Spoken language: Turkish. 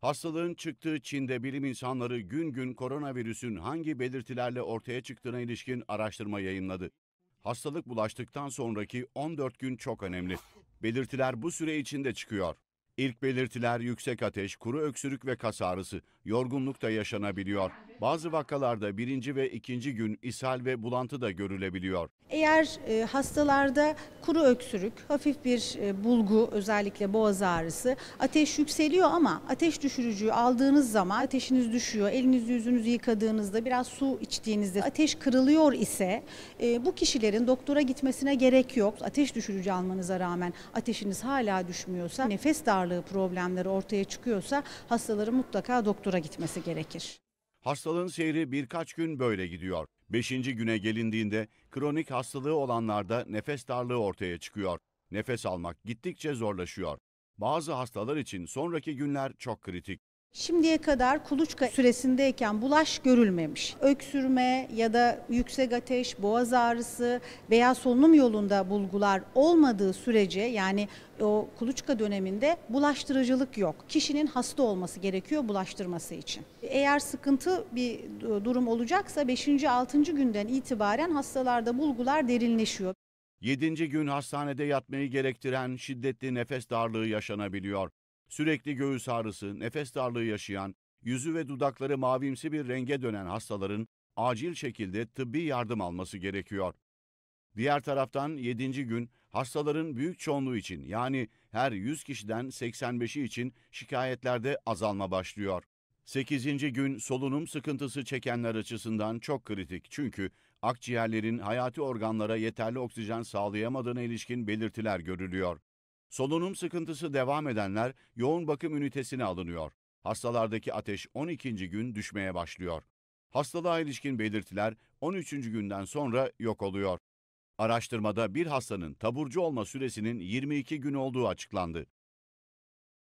Hastalığın çıktığı Çin'de bilim insanları gün gün koronavirüsün hangi belirtilerle ortaya çıktığına ilişkin araştırma yayınladı. Hastalık bulaştıktan sonraki 14 gün çok önemli. Belirtiler bu süre içinde çıkıyor. İlk belirtiler yüksek ateş, kuru öksürük ve kas ağrısı, yorgunluk da yaşanabiliyor. Bazı vakalarda birinci ve ikinci gün ishal ve bulantı da görülebiliyor. Eğer e, hastalarda kuru öksürük, hafif bir e, bulgu özellikle boğaz ağrısı, ateş yükseliyor ama ateş düşürücüyü aldığınız zaman ateşiniz düşüyor. Elinizi yüzünüzü yıkadığınızda biraz su içtiğinizde ateş kırılıyor ise e, bu kişilerin doktora gitmesine gerek yok. Ateş düşürücü almanıza rağmen ateşiniz hala düşmüyorsa, nefes darlığı problemleri ortaya çıkıyorsa hastaların mutlaka doktora gitmesi gerekir. Hastalığın seyri birkaç gün böyle gidiyor. Beşinci güne gelindiğinde kronik hastalığı olanlarda nefes darlığı ortaya çıkıyor. Nefes almak gittikçe zorlaşıyor. Bazı hastalar için sonraki günler çok kritik. Şimdiye kadar kuluçka süresindeyken bulaş görülmemiş. Öksürme ya da yüksek ateş, boğaz ağrısı veya solunum yolunda bulgular olmadığı sürece yani o kuluçka döneminde bulaştırıcılık yok. Kişinin hasta olması gerekiyor bulaştırması için. Eğer sıkıntı bir durum olacaksa 5. 6. günden itibaren hastalarda bulgular derinleşiyor. 7. gün hastanede yatmayı gerektiren şiddetli nefes darlığı yaşanabiliyor. Sürekli göğüs ağrısı, nefes darlığı yaşayan, yüzü ve dudakları mavimsi bir renge dönen hastaların acil şekilde tıbbi yardım alması gerekiyor. Diğer taraftan 7. gün hastaların büyük çoğunluğu için yani her 100 kişiden 85'i için şikayetlerde azalma başlıyor. 8. gün solunum sıkıntısı çekenler açısından çok kritik çünkü akciğerlerin hayati organlara yeterli oksijen sağlayamadığına ilişkin belirtiler görülüyor. Solunum sıkıntısı devam edenler yoğun bakım ünitesine alınıyor. Hastalardaki ateş 12. gün düşmeye başlıyor. Hastalığa ilişkin belirtiler 13. günden sonra yok oluyor. Araştırmada bir hastanın taburcu olma süresinin 22 gün olduğu açıklandı.